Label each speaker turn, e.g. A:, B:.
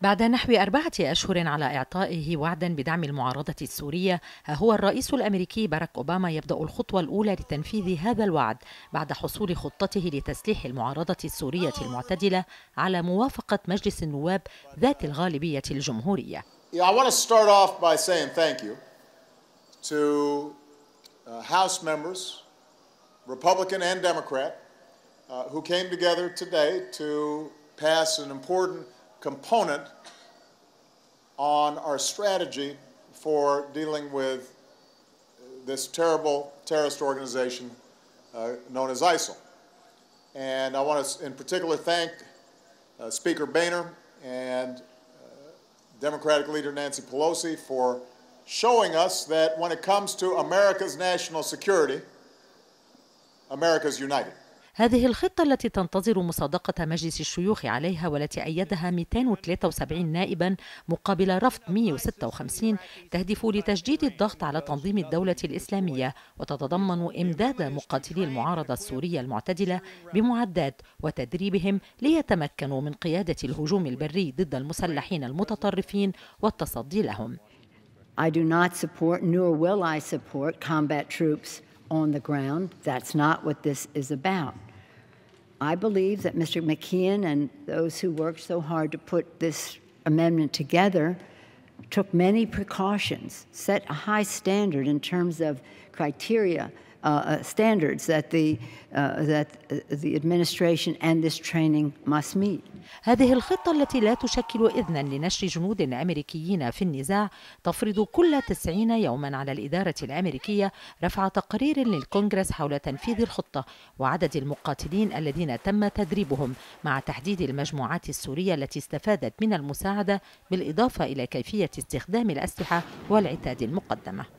A: بعد نحو أربعة أشهر على إعطائه وعدا بدعم المعارضة السورية ها هو الرئيس الأمريكي باراك أوباما يبدأ الخطوة الأولى لتنفيذ هذا الوعد بعد حصول خطته لتسليح المعارضة السورية المعتدلة على موافقة مجلس
B: النواب ذات
A: الغالبية الجمهورية.
B: Yeah, uh, Republican and Democrat, uh, who came together today to pass an important component on our strategy for dealing with this terrible terrorist organization uh, known as ISIL. And I want to, in particular, thank uh, Speaker Boehner and uh, Democratic leader Nancy Pelosi for showing us that when it comes to America's national security, America's united.
A: هذه الخطة التي تنتظر مصادقة مجلس الشيوخ عليها والتي أيدها 273 نائبا مقابل رفض 156 تهدف لتجديد الضغط على تنظيم الدولة الإسلامية وتتضمن إمداد مقاتلي المعارضة السورية المعتدلة بمعدات وتدريبهم ليتمكنوا من قيادة الهجوم البري
C: ضد المسلحين المتطرفين والتصدي لهم. I do not support nor will I support combat troops on the ground. That's not what this is about. I believe that Mr. McKeon and those who worked so hard to put this amendment together took many precautions, set a high standard in terms of criteria, uh, uh standards that the, uh, that uh, the administration and this training must meet. هذه الخطة التي لا
A: تشكل إذنا لنشر جنود أمريكيين في النزاع تفرض كل 90 يوما على الإدارة الأمريكية رفع تقرير للكونغرس حول تنفيذ الخطة وعدد المقاتلين الذين تم تدريبهم مع تحديد المجموعات السورية التي استفادت من المساعدة بالإضافة إلى كيفية استخدام الأسلحة والعتاد المقدمة